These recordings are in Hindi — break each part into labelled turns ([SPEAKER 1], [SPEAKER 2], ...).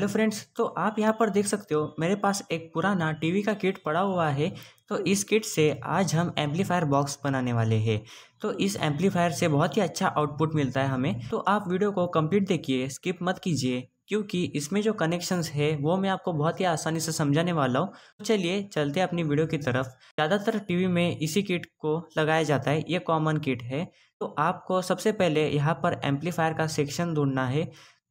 [SPEAKER 1] हेलो फ्रेंड्स तो आप यहाँ पर देख सकते हो मेरे पास एक पुराना टीवी का किट पड़ा हुआ है तो इस किट से आज हम एम्पलीफायर बॉक्स बनाने वाले हैं तो इस एम्पलीफायर से बहुत ही अच्छा आउटपुट मिलता है हमें तो आप वीडियो को कंप्लीट देखिए स्किप मत कीजिए क्योंकि इसमें जो कनेक्शंस है वो मैं आपको बहुत ही आसानी से समझाने वाला हूँ तो चलिए चलते अपनी वीडियो की तरफ ज़्यादातर टीवी में इसी किट को लगाया जाता है ये कॉमन किट है तो आपको सबसे पहले यहाँ पर एम्पलीफायर का सेक्शन ढूंढना है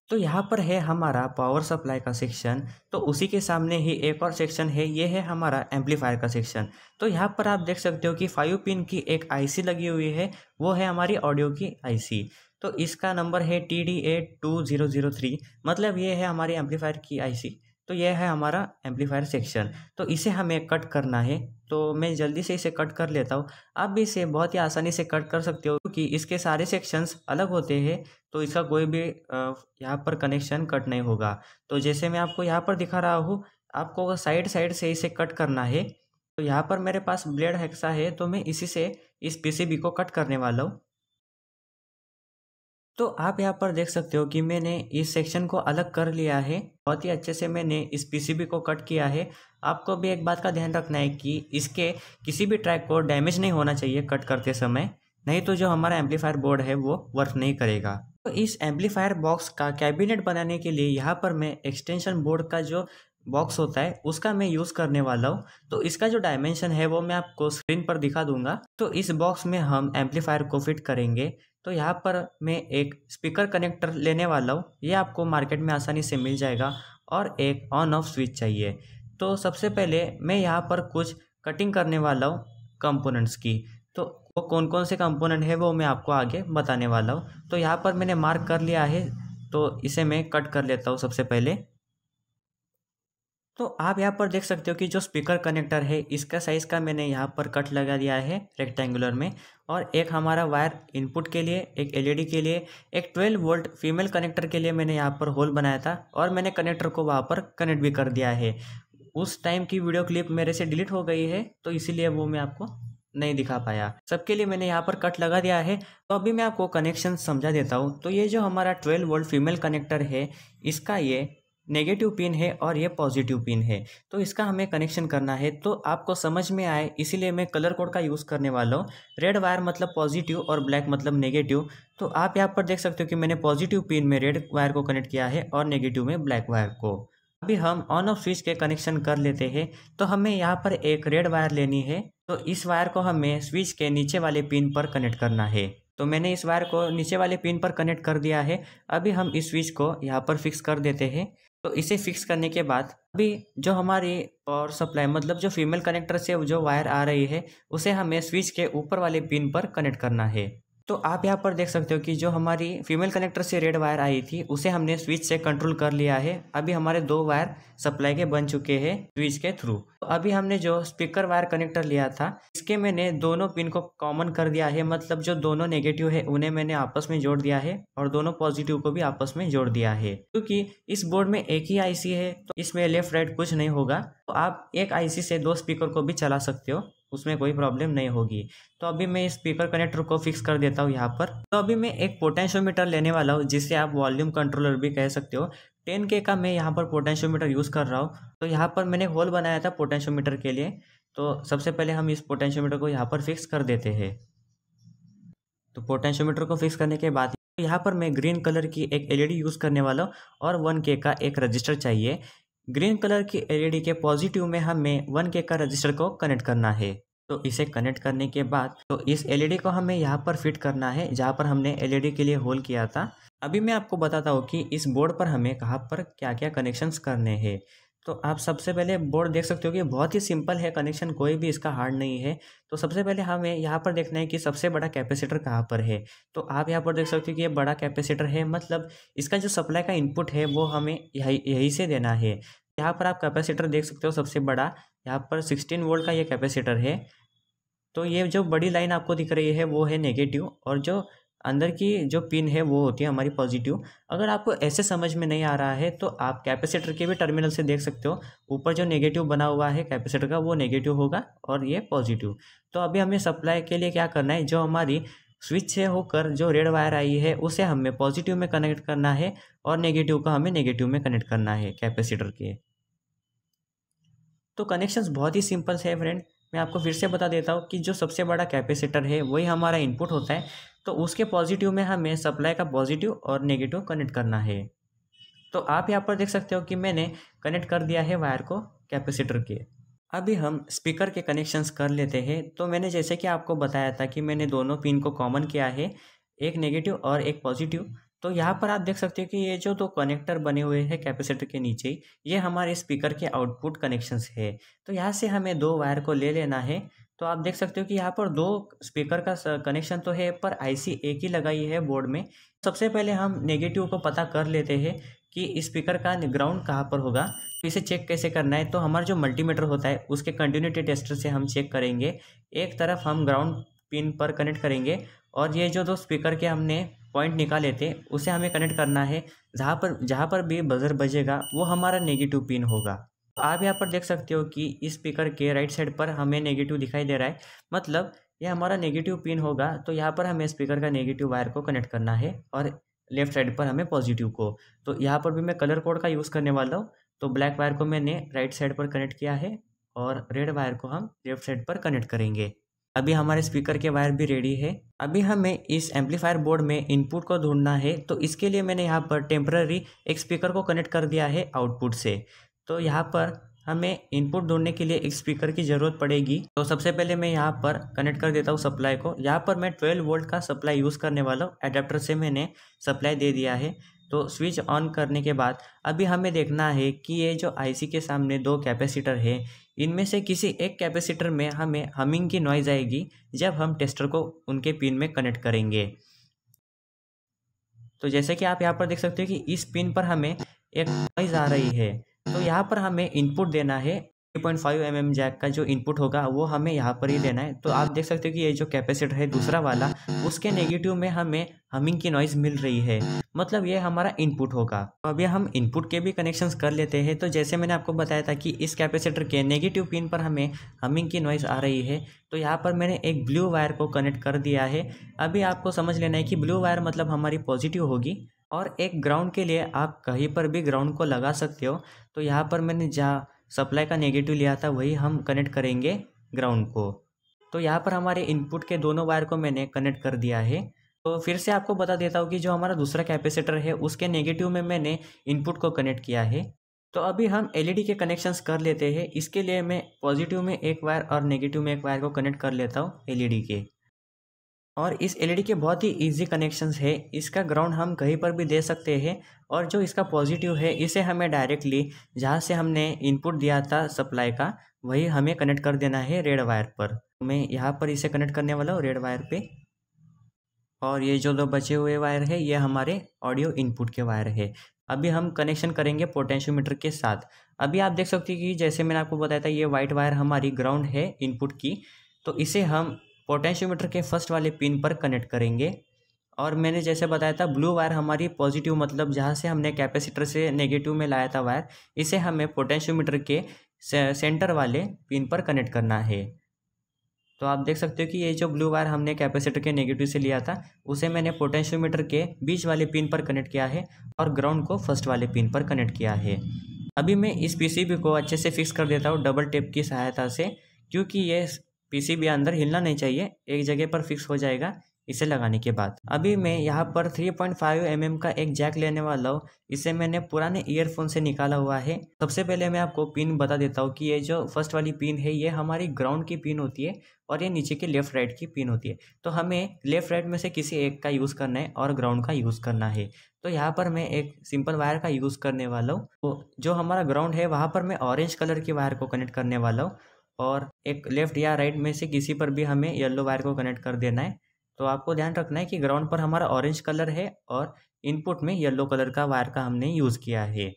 [SPEAKER 1] तो यहाँ पर है हमारा पावर सप्लाई का सेक्शन तो उसी के सामने ही एक और सेक्शन है ये है हमारा एम्पलीफायर का सेक्शन तो यहाँ पर आप देख सकते हो कि फाइव पिन की एक आईसी लगी हुई है वो है हमारी ऑडियो की आईसी तो इसका नंबर है T D A two zero zero three मतलब ये है हमारी एम्पलीफायर की आईसी तो यह है हमारा एम्पलीफायर सेक्शन तो इसे हमें कट करना है तो मैं जल्दी से इसे कट कर लेता हूँ आप भी इसे बहुत ही आसानी से कट कर सकते हो क्योंकि इसके सारे सेक्शंस अलग होते हैं तो इसका कोई भी यहाँ पर कनेक्शन कट नहीं होगा तो जैसे मैं आपको यहाँ पर दिखा रहा हूँ आपको साइड साइड से इसे कट करना है तो यहाँ पर मेरे पास ब्लेड हेक्सा है तो मैं इसी से इस पीसीबी को कट करने वाला हूँ तो आप यहाँ पर देख सकते हो कि मैंने इस सेक्शन को अलग कर लिया है बहुत ही अच्छे से मैंने इस पीसीबी को कट किया है आपको भी एक बात का ध्यान रखना है कि इसके किसी भी ट्रैक को डैमेज नहीं होना चाहिए कट करते समय नहीं तो जो हमारा एम्पलीफायर बोर्ड है वो वर्क नहीं करेगा तो इस एम्पलीफायर बॉक्स का कैबिनेट बनाने के लिए यहाँ पर मैं एक्सटेंशन बोर्ड का जो बॉक्स होता है उसका मैं यूज़ करने वाला हूँ तो इसका जो डायमेंशन है वो मैं आपको स्क्रीन पर दिखा दूंगा तो इस बॉक्स में हम एम्पलीफायर को फिट करेंगे तो यहाँ पर मैं एक स्पीकर कनेक्टर लेने वाला हूँ ये आपको मार्केट में आसानी से मिल जाएगा और एक ऑन ऑफ स्विच चाहिए तो सबसे पहले मैं यहाँ पर कुछ कटिंग करने वाला हूँ कंपोनेंट्स की तो वो कौन कौन से कंपोनेंट है वो मैं आपको आगे बताने वाला हूँ तो यहाँ पर मैंने मार्क कर लिया है तो इसे मैं कट कर लेता हूँ सबसे पहले तो आप यहाँ पर देख सकते हो कि जो स्पीकर कनेक्टर है इसका साइज़ का मैंने यहाँ पर कट लगा दिया है रेक्टेंगुलर में और एक हमारा वायर इनपुट के लिए एक एलईडी e के लिए एक 12 वोल्ट फीमेल कनेक्टर के लिए मैंने यहाँ पर होल बनाया था और मैंने कनेक्टर को वहाँ पर कनेक्ट भी कर दिया है उस टाइम की वीडियो क्लिप मेरे से डिलीट हो गई है तो इसीलिए वो मैं आपको नहीं दिखा पाया सबके लिए मैंने यहाँ पर कट लगा दिया है तो अभी मैं आपको कनेक्शन समझा देता हूँ तो ये जो हमारा 12 वोल्ट फीमेल कनेक्टर है इसका ये नेगेटिव पिन है और ये पॉजिटिव पिन है तो इसका हमें कनेक्शन करना है तो आपको समझ में आए इसीलिए मैं कलर कोड का यूज़ करने वाला हूँ रेड वायर मतलब पॉजिटिव और ब्लैक मतलब नेगेटिव तो आप यहाँ पर देख सकते हो कि मैंने पॉजिटिव पिन में रेड वायर को कनेक्ट किया है और नेगेटिव में ब्लैक वायर को अभी हम ऑन ऑफ स्विच के कनेक्शन कर लेते हैं तो हमें यहाँ पर एक रेड वायर लेनी है तो इस वायर को हमें स्विच के नीचे वाले पिन पर कनेक्ट करना है तो मैंने इस वायर को नीचे वाले पिन पर कनेक्ट कर दिया है अभी हम इस स्विच को यहाँ पर फिक्स कर देते हैं तो इसे फिक्स करने के बाद अभी जो हमारी पावर सप्लाई मतलब जो फीमेल कनेक्टर से जो वायर आ रही है उसे हमें स्विच के ऊपर वाले पिन पर कनेक्ट करना है तो आप यहाँ पर देख सकते हो कि जो हमारी फीमेल कनेक्टर से रेड वायर आई थी उसे हमने स्विच से कंट्रोल कर लिया है अभी हमारे दो वायर सप्लाई के बन चुके हैं स्विच के थ्रू तो अभी हमने जो स्पीकर वायर कनेक्टर लिया था इसके मैंने दोनों पिन को कॉमन कर दिया है मतलब जो दोनों नेगेटिव है उन्हें मैंने आपस में जोड़ दिया है और दोनों पॉजिटिव को भी आपस में जोड़ दिया है क्योंकि इस बोर्ड में एक ही आईसी है तो इसमें लेफ्ट राइट कुछ नहीं होगा तो आप एक आईसी से दो स्पीकर को भी चला सकते हो उसमें कोई प्रॉब्लम नहीं होगी तो अभी मैं इस स्पीकर कनेक्टर को फिक्स कर देता हूँ यहाँ पर तो अभी मैं एक पोटेंशियोमीटर लेने वाला हूँ जिसे आप वॉल्यूम कंट्रोलर भी कह सकते हो के का मैं यहाँ पर पोटेंशियोमीटर यूज़ कर रहा हूँ तो यहाँ पर मैंने होल बनाया था पोटेंशियोमीटर के लिए तो सबसे पहले हम इस पोटेंशियोमीटर को यहाँ पर फिक्स कर देते हैं तो पोटेंशियोमीटर को फिक्स करने के बाद यहाँ पर मैं ग्रीन कलर की एक एलईडी यूज़ करने वाला हूँ और वन के का एक रजिस्टर चाहिए ग्रीन कलर की एलईडी के पॉजिटिव में हमें वन के का रजिस्टर को कनेक्ट करना है तो इसे कनेक्ट करने के बाद तो इस एलईडी को हमें यहाँ पर फिट करना है जहाँ पर हमने एलईडी के लिए होल किया था अभी मैं आपको बताता हूँ कि इस बोर्ड पर हमें कहाँ पर क्या क्या कनेक्शंस करने हैं तो आप सबसे पहले बोर्ड देख सकते हो कि बहुत ही सिंपल है कनेक्शन कोई भी इसका हार्ड नहीं है तो सबसे पहले हमें यहाँ पर देखना है कि सबसे बड़ा कैपेसिटर कहाँ पर है तो आप यहाँ पर देख सकते हो कि ये बड़ा कैपेसिटर है मतलब इसका जो सप्लाई का इनपुट है वो हमें यही यही से देना है यहाँ पर आप कैपेसिटर देख सकते हो सबसे बड़ा यहाँ पर सिक्सटीन वोल्ट का ये कैपेसिटर है तो ये जो बड़ी लाइन आपको दिख रही है वो है नेगेटिव और जो अंदर की जो पिन है वो होती है हमारी पॉजिटिव अगर आपको ऐसे समझ में नहीं आ रहा है तो आप कैपेसिटर के भी टर्मिनल से देख सकते हो ऊपर जो नेगेटिव बना हुआ है कैपेसिटर का वो नेगेटिव होगा और ये पॉजिटिव तो अभी हमें सप्लाई के लिए क्या करना है जो हमारी स्विच से होकर जो रेड वायर आई है उसे हमें पॉजिटिव में कनेक्ट करना है और नेगेटिव का हमें नेगेटिव में कनेक्ट करना है कैपेसिटर के तो कनेक्शन बहुत ही सिंपल है फ्रेंड मैं आपको फिर से बता देता हूँ कि जो सबसे बड़ा कैपेसिटर है वही हमारा इनपुट होता है तो उसके पॉजिटिव में हमें सप्लाई का पॉजिटिव और नेगेटिव कनेक्ट करना है तो आप यहाँ पर देख सकते हो कि मैंने कनेक्ट कर दिया है वायर को कैपेसिटर के अभी हम स्पीकर के कनेक्शंस कर लेते हैं तो मैंने जैसे कि आपको बताया था कि मैंने दोनों पिन को कॉमन किया है एक नेगेटिव और एक पॉजिटिव तो यहाँ पर आप देख सकते हो कि ये जो दो तो कनेक्टर बने हुए हैं कैपेसिटर के नीचे ये हमारे स्पीकर के आउटपुट कनेक्शंस है तो यहाँ से हमें दो वायर को ले लेना है तो आप देख सकते हो कि यहाँ पर दो स्पीकर का कनेक्शन तो है पर आईसी एक ही लगाई है बोर्ड में सबसे पहले हम नेगेटिव को पता कर लेते हैं कि स्पीकर का ग्राउंड कहाँ पर होगा तो इसे चेक कैसे करना है तो हमारा जो मल्टीमीटर होता है उसके कंटिन्यूटी टेस्टर से हम चेक करेंगे एक तरफ हम ग्राउंड पिन पर कनेक्ट करेंगे और ये जो दो स्पीकर के हमने पॉइंट निकाले थे उसे हमें कनेक्ट करना है जहाँ पर जहाँ पर भी बजर बजेगा वो हमारा नेगेटिव पिन होगा आप यहाँ पर देख सकते हो कि इस स्पीकर के राइट साइड पर हमें नेगेटिव दिखाई दे रहा है मतलब ये हमारा नेगेटिव पिन होगा तो यहाँ पर हमें स्पीकर का नेगेटिव वायर को कनेक्ट करना है और लेफ्ट साइड पर हमें पॉजिटिव को तो यहाँ पर भी मैं कलर कोड का यूज़ करने वाला हूँ तो ब्लैक वायर को मैंने राइट साइड पर कनेक्ट किया है और रेड वायर को हम लेफ्ट साइड पर कनेक्ट करेंगे अभी हमारे स्पीकर के वायर भी रेडी है अभी हमें इस एम्पलीफायर बोर्ड में इनपुट को ढूंढना है तो इसके लिए मैंने यहाँ पर टेम्प्ररी एक स्पीकर को कनेक्ट कर दिया है आउटपुट से तो यहाँ पर हमें इनपुट ढूंढने के लिए एक स्पीकर की ज़रूरत पड़ेगी तो सबसे पहले मैं यहाँ पर कनेक्ट कर देता हूँ सप्लाई को यहाँ पर मैं 12 वोल्ट का सप्लाई यूज़ करने वाला हूँ एडाप्टर से मैंने सप्लाई दे दिया है तो स्विच ऑन करने के बाद अभी हमें देखना है कि ये जो आईसी के सामने दो कैपेसिटर है इनमें से किसी एक कैपेसिटर में हमें हमिंग की नॉइज़ आएगी जब हम टेस्टर को उनके पिन में कनेक्ट करेंगे तो जैसे कि आप यहाँ पर देख सकते हो कि इस पिन पर हमें एक नॉइज़ आ रही है तो यहाँ पर हमें इनपुट देना है 3.5 mm जैक का जो इनपुट होगा वो हमें यहाँ पर ही देना है तो आप देख सकते हो कि ये जो कैपेसिटर है दूसरा वाला उसके नेगेटिव में हमें हमिंग की नॉइज़ मिल रही है मतलब ये हमारा इनपुट होगा तो अभी हम इनपुट के भी कनेक्शंस कर लेते हैं तो जैसे मैंने आपको बताया था कि इस कैपेसिटर के नेगेटिव पिन पर हमें हमिंग की नॉइज़ आ रही है तो यहाँ पर मैंने एक ब्लू वायर को कनेक्ट कर दिया है अभी आपको समझ लेना है कि ब्लू वायर मतलब हमारी पॉजिटिव होगी और एक ग्राउंड के लिए आप कहीं पर भी ग्राउंड को लगा सकते हो तो यहाँ पर मैंने जहाँ सप्लाई का नेगेटिव लिया था वही हम कनेक्ट करेंगे ग्राउंड को तो यहाँ पर हमारे इनपुट के दोनों वायर को मैंने कनेक्ट कर दिया है तो फिर से आपको बता देता हूँ कि जो हमारा दूसरा कैपेसिटर है उसके नेगेटिव में मैंने इनपुट को कनेक्ट किया है तो अभी हम एलईडी e के कनेक्शंस कर लेते हैं इसके लिए मैं पॉजिटिव में एक वायर और नेगेटिव में एक वायर को कनेक्ट कर लेता हूँ एलईडी e के और इस एलईडी e के बहुत ही इजी कनेक्शंस है इसका ग्राउंड हम कहीं पर भी दे सकते हैं और जो इसका पॉजिटिव है इसे हमें डायरेक्टली जहाँ से हमने इनपुट दिया था सप्लाई का वही हमें कनेक्ट कर देना है रेड वायर पर मैं यहाँ पर इसे कनेक्ट करने वाला हूँ रेड वायर पे और ये जो दो बचे हुए वायर है ये हमारे ऑडियो इनपुट के वायर है अभी हम कनेक्शन करेंगे पोटेंशियोमीटर के साथ अभी आप देख सकते हैं कि जैसे मैंने आपको बताया था ये वाइट वायर हमारी ग्राउंड है इनपुट की तो इसे हम पोटेंशियोमीटर के फर्स्ट वाले पिन पर कनेक्ट करेंगे और मैंने जैसे बताया था ब्लू वायर हमारी पॉजिटिव मतलब जहाँ से हमने कैपेसिटर से नेगेटिव में लाया था वायर इसे हमें पोटेंशियोमीटर के सेंटर वाले पिन पर कनेक्ट करना है तो आप देख सकते हो कि ये जो ब्लू वायर हमने कैपेसिटर के नेगेटिव से लिया था उसे मैंने पोटेंशियोमीटर के बीच वाले पिन पर कनेक्ट किया है और ग्राउंड को फर्स्ट वाले पिन पर कनेक्ट किया है अभी मैं इस पीसीबी को अच्छे से फिक्स कर देता हूँ डबल टेप की सहायता से क्योंकि ये पीसी भी अंदर हिलना नहीं चाहिए एक जगह पर फिक्स हो जाएगा इसे लगाने के बाद अभी मैं यहाँ पर 3.5 पॉइंट mm का एक जैक लेने वाला हूँ इसे मैंने पुराने ईयरफोन से निकाला हुआ है सबसे पहले मैं आपको पिन बता देता हूँ कि ये जो फर्स्ट वाली पिन है ये हमारी ग्राउंड की पिन होती है और ये नीचे के लेफ्ट राइट की पिन होती है तो हमें लेफ्ट राइट में से किसी एक का यूज़ करना है और ग्राउंड का यूज़ करना है तो यहाँ पर मैं एक सिंपल वायर का यूज़ करने वाला हूँ तो जो हमारा ग्राउंड है वहाँ पर मैं ऑरेंज कलर की वायर को कनेक्ट करने वाला हूँ और एक लेफ्ट या राइट में से किसी पर भी हमें येलो वायर को कनेक्ट कर देना है तो आपको ध्यान रखना है कि ग्राउंड पर हमारा ऑरेंज कलर है और इनपुट में येलो कलर का वायर का हमने यूज़ किया है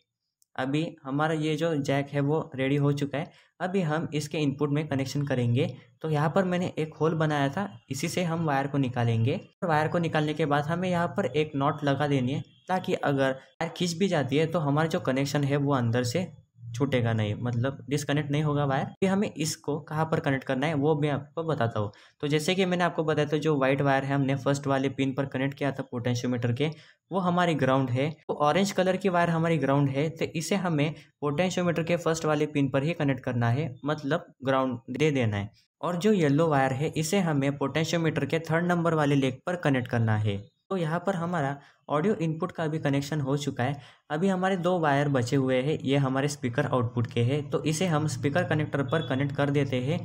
[SPEAKER 1] अभी हमारा ये जो जैक है वो रेडी हो चुका है अभी हम इसके इनपुट में कनेक्शन करेंगे तो यहाँ पर मैंने एक होल बनाया था इसी से हम वायर को निकालेंगे और वायर को निकालने के बाद हमें यहाँ पर एक नॉट लगा देनी है ताकि अगर वायर खींच भी जाती है तो हमारा जो कनेक्शन है वो अंदर से छूटेगा नहीं मतलब डिसकनेक्ट नहीं होगा वायर कि हमें इसको कहाँ पर कनेक्ट करना है वो मैं आपको बताता हूँ तो जैसे कि मैंने आपको बताया था जो वाइट वायर है हमने फर्स्ट वाले पिन पर कनेक्ट किया था पोटेंशियोमीटर के वो हमारी ग्राउंड है तो ऑरेंज कलर की वायर हमारी ग्राउंड है तो इसे हमें पोटेंशियोमीटर के फर्स्ट वाले पिन पर ही कनेक्ट करना है मतलब ग्राउंड दे देना है और जो येलो वायर है इसे हमें पोटेंशियोमीटर के थर्ड नंबर वाले लेग पर कनेक्ट करना है तो यहाँ पर हमारा ऑडियो इनपुट का भी कनेक्शन हो चुका है अभी हमारे दो वायर बचे हुए हैं ये हमारे स्पीकर आउटपुट के हैं तो इसे हम स्पीकर कनेक्टर पर कनेक्ट कर देते हैं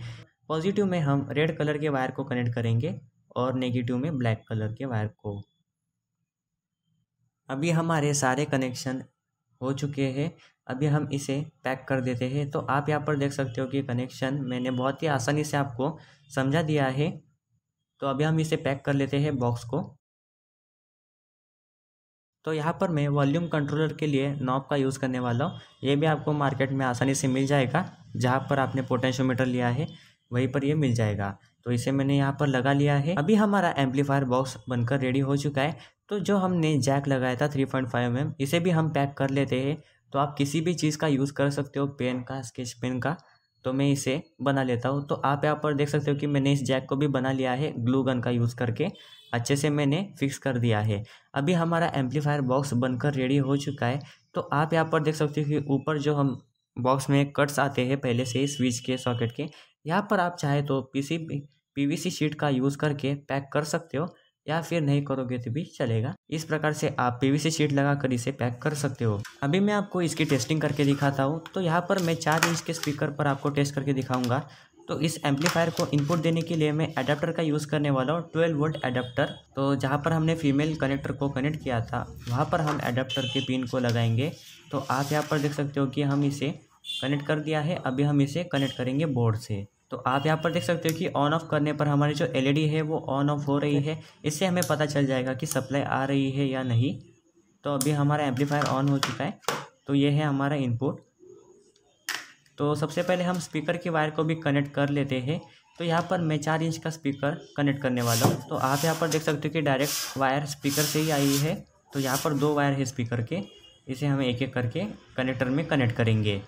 [SPEAKER 1] पॉजिटिव में हम रेड कलर के वायर को कनेक्ट करेंगे और नेगेटिव में ब्लैक कलर के वायर को अभी हमारे सारे कनेक्शन हो चुके हैं अभी हम इसे पैक कर देते हैं तो आप यहाँ पर देख सकते हो कि कनेक्शन मैंने बहुत ही आसानी से आपको समझा दिया है तो अभी हम इसे पैक कर लेते हैं बॉक्स को तो यहाँ पर मैं वॉल्यूम कंट्रोलर के लिए नॉब का यूज़ करने वाला हूँ ये भी आपको मार्केट में आसानी से मिल जाएगा जहाँ पर आपने पोटेंशियोमीटर लिया है वहीं पर ये मिल जाएगा तो इसे मैंने यहाँ पर लगा लिया है अभी हमारा एम्पलीफायर बॉक्स बनकर रेडी हो चुका है तो जो हमने जैक लगाया था थ्री पॉइंट फाइव एम इसे भी हम पैक कर लेते हैं तो आप किसी भी चीज़ का यूज़ कर सकते हो पेन का स्केच पेन का तो मैं इसे बना लेता हूँ तो आप यहाँ पर देख सकते हो कि मैंने इस जैक को भी बना लिया है ग्लू गन का यूज़ करके अच्छे से मैंने फिक्स कर दिया है अभी हमारा एम्पलीफायर बॉक्स बनकर रेडी हो चुका है तो आप यहाँ पर देख सकते हो कि ऊपर जो हम बॉक्स में कट्स आते हैं पहले से ही स्विच के सॉकेट के यहाँ पर आप चाहे तो पी सी शीट का यूज़ करके पैक कर सकते हो या फिर नहीं करोगे तो भी चलेगा इस प्रकार से आप पीवीसी शीट लगाकर इसे पैक कर सकते हो अभी मैं आपको इसकी टेस्टिंग करके दिखाता हूँ तो यहाँ पर मैं चार इंच के स्पीकर पर आपको टेस्ट करके दिखाऊंगा तो इस एम्पलीफायर को इनपुट देने के लिए मैं अडेप्टर का यूज़ करने वाला हूँ ट्वेल्व वोल्ट अडेप्टर तो जहाँ पर हमने फीमेल कनेक्टर को कनेक्ट किया था वहाँ पर हम अडेप्टर के पिन को लगाएंगे तो आप यहाँ पर देख सकते हो कि हम इसे कनेक्ट कर दिया है अभी हम इसे कनेक्ट करेंगे बोर्ड से तो आप यहाँ पर देख सकते हो कि ऑन ऑफ करने पर हमारी जो एल e है वो ऑन ऑफ हो रही है इससे हमें पता चल जाएगा कि सप्लाई आ रही है या नहीं तो अभी हमारा एम्पलीफायर ऑन हो चुका है तो ये है हमारा इनपुट तो सबसे पहले हम स्पीकर की वायर को भी कनेक्ट कर लेते हैं तो यहाँ पर मैं चार इंच का स्पीकर कनेक्ट करने वाला हूँ तो आप यहाँ पर देख सकते हो कि डायरेक्ट वायर स्पीकर से ही आई है तो यहाँ पर दो वायर है स्पीकर के इसे हम एक एक करके कनेक्टर में कनेक्ट करेंगे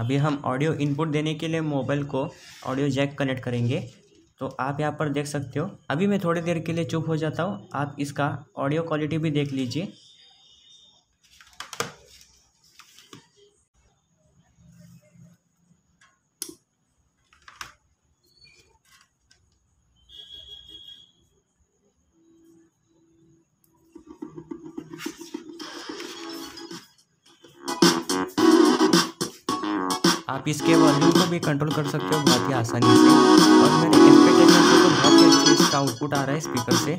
[SPEAKER 1] अभी हम ऑडियो इनपुट देने के लिए मोबाइल को ऑडियो जैक कनेक्ट करेंगे तो आप यहाँ पर देख सकते हो अभी मैं थोड़ी देर के लिए चुप हो जाता हूँ आप इसका ऑडियो क्वालिटी भी देख लीजिए आप इसके वॉल्यूम को भी कंट्रोल कर सकते हो बहुत ही आसानी से और मेरे एक्सपेक्टेशन से तो बहुत ही अच्छी इसका आउटपुट आ रहा है स्पीकर से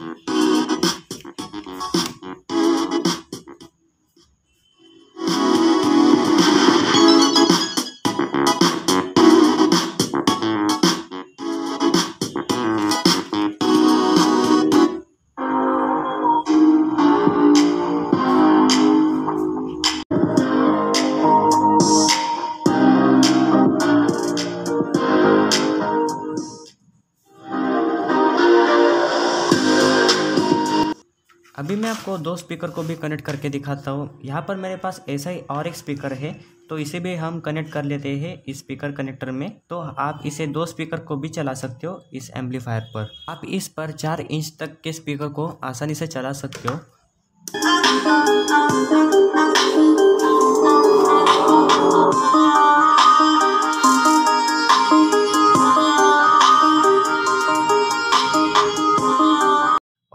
[SPEAKER 1] अभी मैं आपको दो स्पीकर को भी कनेक्ट करके दिखाता हूँ यहाँ पर मेरे पास ऐसा ही और एक स्पीकर है तो इसे भी हम कनेक्ट कर लेते हैं इस स्पीकर कनेक्टर में तो आप इसे दो स्पीकर को भी चला सकते हो इस एम्पलीफायर पर आप इस पर चार इंच तक के स्पीकर को आसानी से चला सकते हो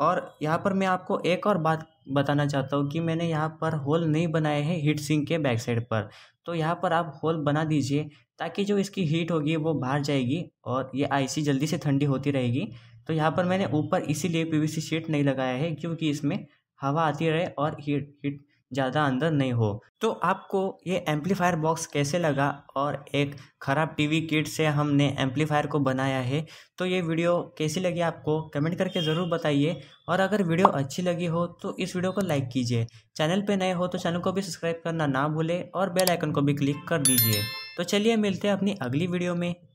[SPEAKER 1] और यहाँ पर मैं आपको एक और बात बताना चाहता हूँ कि मैंने यहाँ पर होल नहीं बनाए हैं हीट सिंक के बैक साइड पर तो यहाँ पर आप होल बना दीजिए ताकि जो इसकी हीट होगी वो बाहर जाएगी और ये आईसी जल्दी से ठंडी होती रहेगी तो यहाँ पर मैंने ऊपर इसीलिए पीवीसी शीट नहीं लगाया है क्योंकि इसमें हवा आती रहे और हीट हीट ज़्यादा अंदर नहीं हो तो आपको ये एम्पलीफायर बॉक्स कैसे लगा और एक ख़राब टीवी किट से हमने एम्पलीफायर को बनाया है तो ये वीडियो कैसी लगी आपको कमेंट करके ज़रूर बताइए और अगर वीडियो अच्छी लगी हो तो इस वीडियो को लाइक कीजिए चैनल पे नए हो तो चैनल को भी सब्सक्राइब करना ना भूलें और बेल आइकन को भी क्लिक कर दीजिए तो चलिए मिलते हैं अपनी अगली वीडियो में